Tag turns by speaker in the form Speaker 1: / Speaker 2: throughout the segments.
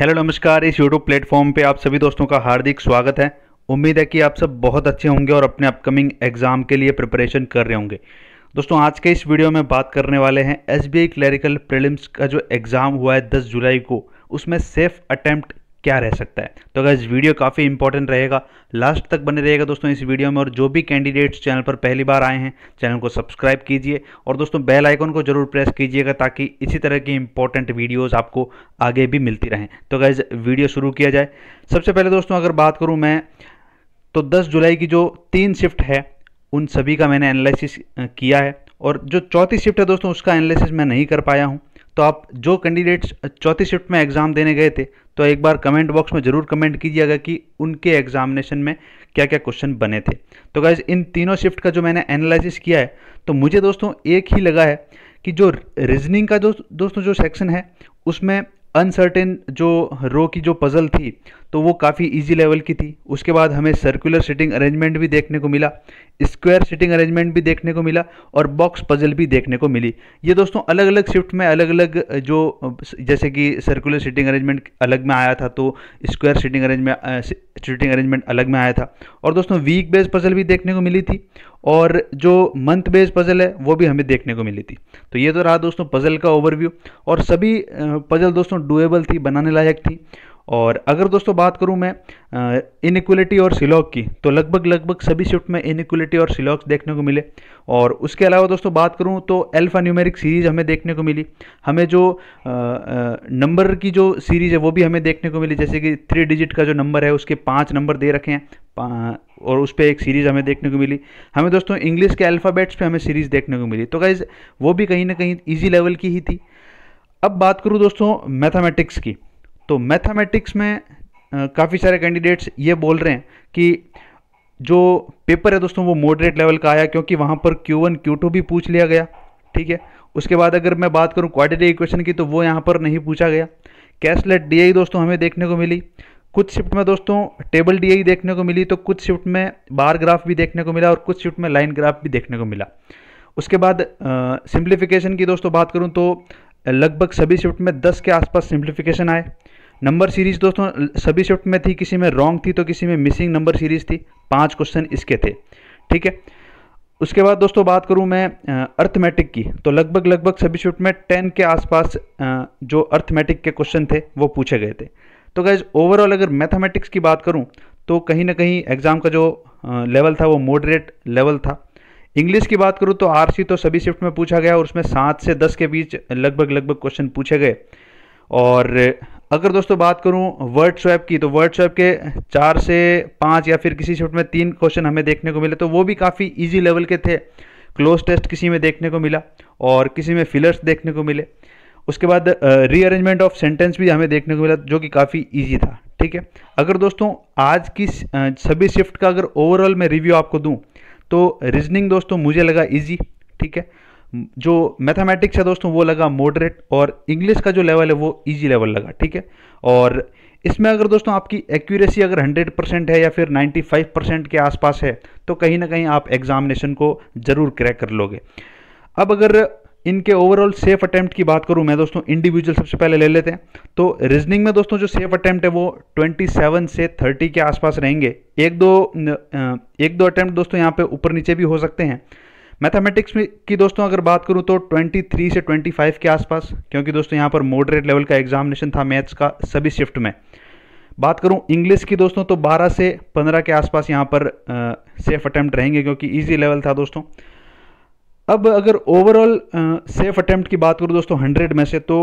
Speaker 1: hello नमस्कार इस YouTube platform पे आप सभी दोस्तों का हार्दिक स्वागत है उम्मीद है कि आप सब बहुत अच्छे होंगे और अपने अपकमिंग एग्ज़ाम के लिए प्रिपरेशन कर रहे होंगे दोस्तों आज के इस वीडियो में बात करने वाले हैं एस बी प्रीलिम्स प्रिलिम्स का जो एग्ज़ाम हुआ है दस जुलाई को उसमें सेफ अटैम्प्ट क्या रह सकता है तो अगर इस वीडियो काफ़ी इंपॉर्टेंट रहेगा लास्ट तक बने रहेगा दोस्तों इस वीडियो में और जो भी कैंडिडेट्स चैनल पर पहली बार आए हैं चैनल को सब्सक्राइब कीजिए और दोस्तों बेल आइकन को जरूर प्रेस कीजिएगा ताकि इसी तरह की इंपॉर्टेंट वीडियोज़ आपको आगे भी मिलती रहें तो अगर वीडियो शुरू किया जाए सबसे पहले दोस्तों अगर बात करूँ मैं तो दस जुलाई की जो तीन शिफ्ट है उन सभी का मैंने एनालिसिस किया है और जो चौथी शिफ्ट है दोस्तों उसका एनालिसिस मैं नहीं कर पाया हूँ तो आप जो कैंडिडेट्स चौथी शिफ्ट में एग्ज़ाम देने गए थे तो एक बार कमेंट बॉक्स में ज़रूर कमेंट कीजिएगा कि उनके एग्जामिनेशन में क्या क्या क्वेश्चन बने थे तो गाइज इन तीनों शिफ्ट का जो मैंने एनालिसिस किया है तो मुझे दोस्तों एक ही लगा है कि जो रीजनिंग का जो दोस्तों जो सेक्शन है उसमें अनसर्टेन जो रो की जो पज़ल थी तो वो काफ़ी इजी लेवल की थी उसके बाद हमें सर्कुलर सिटिंग अरेंजमेंट भी देखने को मिला स्क्वायर सिटिंग अरेंजमेंट भी देखने को मिला और बॉक्स पजल भी देखने को मिली ये दोस्तों अलग अलग शिफ्ट में अलग अलग जो जैसे कि सर्कुलर सिटिंग अरेंजमेंट अलग में आया था तो square seating arrangement seating arrangement अलग में आया था और दोस्तों वीक बेस्ड पजल भी देखने को मिली थी और जो मंथ बेस्ड पजल है वो भी हमें देखने को मिली थी तो ये तो रहा दोस्तों पजल का ओवरव्यू और सभी पजल दोस्तों डुएबल थी बनाने लायक थी और अगर दोस्तों बात करूं मैं इनक्वलिटी और सिलॉक की तो लगभग लगभग सभी शिफ्ट में इनक्वलिटी और सिलॉक्स देखने को मिले और उसके अलावा दोस्तों बात करूं तो एल्फ़ा न्यूमेरिक सीरीज़ हमें देखने को मिली हमें जो नंबर की जो सीरीज़ है वो भी हमें देखने को मिली जैसे कि थ्री डिजिट का जो नंबर है उसके पाँच नंबर दे रखे हैं और उस पर एक सीरीज़ हमें देखने को मिली हमें दोस्तों इंग्लिश के अल्फ़ाबेट्स पर हमें सीरीज़ देखने को मिली तो गाइज़ वो भी कहीं ना कहीं ईजी लेवल की ही थी अब बात करूँ दोस्तों मैथमेटिक्स की तो मैथमेटिक्स में काफ़ी सारे कैंडिडेट्स ये बोल रहे हैं कि जो पेपर है दोस्तों वो मॉडरेट लेवल का आया क्योंकि वहाँ पर क्यू वन क्यू टू भी पूछ लिया गया ठीक है उसके बाद अगर मैं बात करूँ क्वाड्रेटिक इक्वेशन की तो वो यहाँ पर नहीं पूछा गया कैशलेट डी e दोस्तों हमें देखने को मिली कुछ शिफ्ट में दोस्तों टेबल डी e देखने को मिली तो कुछ शिफ्ट में बार ग्राफ भी देखने को मिला और कुछ शिफ्ट में लाइन ग्राफ भी देखने को मिला उसके बाद सिंप्लीफिकेशन की दोस्तों बात करूँ तो लगभग सभी शिफ्ट में 10 के आसपास सिंप्लीफिकेशन आए नंबर सीरीज दोस्तों सभी शिफ्ट में थी किसी में रॉन्ग थी तो किसी में मिसिंग नंबर सीरीज थी पांच क्वेश्चन इसके थे ठीक है उसके बाद दोस्तों बात करूं मैं अर्थमेटिक की तो लगभग लगभग सभी शिफ्ट में टेन के आसपास जो अर्थमेटिक के क्वेश्चन थे वो पूछे गए थे तो गैज ओवरऑल अगर मैथमेटिक्स की बात करूं तो कहीं ना कहीं एग्ज़ाम का जो लेवल था वो मॉडरेट लेवल था इंग्लिश की बात करूं तो आरसी तो सभी शिफ्ट में पूछा गया और उसमें सात से दस के बीच लगभग लगभग क्वेश्चन पूछे गए और अगर दोस्तों बात करूं वर्ड स्वैप की तो वर्ड स्वैप के चार से पाँच या फिर किसी शिफ्ट में तीन क्वेश्चन हमें देखने को मिले तो वो भी काफ़ी इजी लेवल के थे क्लोज टेस्ट किसी में देखने को मिला और किसी में फिलर्स देखने को मिले उसके बाद रीअरेंजमेंट ऑफ सेंटेंस भी हमें देखने को मिला जो कि काफ़ी ईजी था ठीक है अगर दोस्तों आज की सभी शिफ्ट का अगर ओवरऑल मैं रिव्यू आपको दूँ तो रीजनिंग दोस्तों मुझे लगा ईजी ठीक है जो मैथमेटिक्स है दोस्तों वो लगा मॉडरेट और इंग्लिश का जो लेवल है वो ईजी लेवल लगा ठीक है और इसमें अगर दोस्तों आपकी एक्यूरेसी अगर 100 परसेंट है या फिर 95 परसेंट के आसपास है तो कहीं ना कहीं आप एग्जामिनेशन को ज़रूर क्रैक कर लोगे अब अगर इनके ओवरऑल सेफ अटैम्प्ट की बात करूं मैं दोस्तों इंडिविजुअल सबसे पहले ले लेते हैं तो रीजनिंग में दोस्तों जो सेफ अटैम्प्ट है वो 27 से 30 के आसपास रहेंगे एक दो एक दो अटैम्प्ट दोस्तों यहाँ पे ऊपर नीचे भी हो सकते हैं मैथमेटिक्स में की दोस्तों अगर बात करूं तो 23 से 25 के आसपास क्योंकि दोस्तों यहां पर मॉडरेट लेवल का एग्जामिनेशन था मैथ्स का सभी शिफ्ट में बात करूं इंग्लिश की दोस्तों तो 12 से 15 के आसपास यहां पर सेफ अटैम्प्ट रहेंगे क्योंकि इजी लेवल था दोस्तों अब अगर ओवरऑल सेफ अटैम्प्ट की बात करूँ दोस्तों हंड्रेड में से तो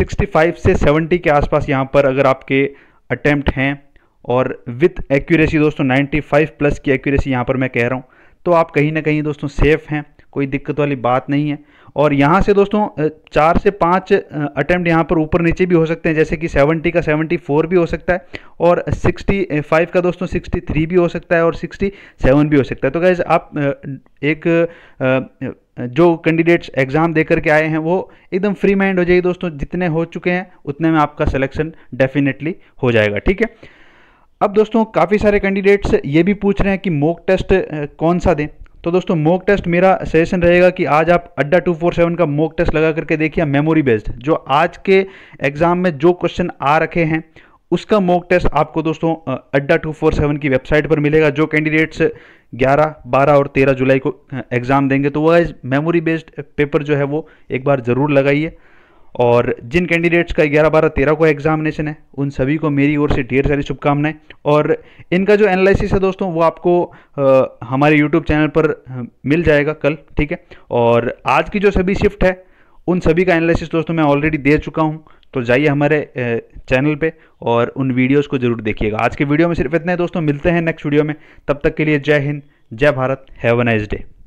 Speaker 1: सिक्सटी फाइव से सेवेंटी के आसपास यहाँ पर अगर आपके अटैम्प्ट हैं और विथ एक्यूरेसी दोस्तों नाइन्टी प्लस की एक्यूरेसी यहाँ पर मैं कह रहा हूँ तो आप कहीं ना कहीं दोस्तों सेफ़ हैं कोई दिक्कत वाली बात नहीं है और यहाँ से दोस्तों चार से पाँच अटैम्प्ट यहाँ पर ऊपर नीचे भी हो सकते हैं जैसे कि 70 का 74 भी हो सकता है और 65 का दोस्तों 63 भी हो सकता है और 67 भी हो सकता है तो गैज़ आप एक जो कैंडिडेट्स एग्ज़ाम दे करके आए हैं वो एकदम फ्री माइंड हो जाएगी दोस्तों जितने हो चुके हैं उतने में आपका सिलेक्शन डेफिनेटली हो जाएगा ठीक है अब दोस्तों काफ़ी सारे कैंडिडेट्स ये भी पूछ रहे हैं कि मोक टेस्ट कौन सा दें तो दोस्तों मोक टेस्ट मेरा सजेशन रहेगा कि आज आप अड्डा 247 का मोक टेस्ट लगा करके देखिए मेमोरी बेस्ड जो आज के एग्ज़ाम में जो क्वेश्चन आ रखे हैं उसका मोक टेस्ट आपको दोस्तों अड्डा 247 की वेबसाइट पर मिलेगा जो कैंडिडेट्स 11, 12 और 13 जुलाई को एग्ज़ाम देंगे तो वह मेमोरी बेस्ड पेपर जो है वो एक बार ज़रूर लगाइए और जिन कैंडिडेट्स का ग्यारह बारह तेरह को एग्जामिनेशन है उन सभी को मेरी ओर से ढेर सारी शुभकामनाएं और इनका जो एनालिसिस है दोस्तों वो आपको आ, हमारे यूट्यूब चैनल पर मिल जाएगा कल ठीक है और आज की जो सभी शिफ्ट है उन सभी का एनालिसिस दोस्तों मैं ऑलरेडी दे चुका हूँ तो जाइए हमारे चैनल पे और उन वीडियोस को जरूर देखिएगा आज के वीडियो में सिर्फ इतना है दोस्तों मिलते हैं नेक्स्ट वीडियो में तब तक के लिए जय हिंद जय Bharat have a nice day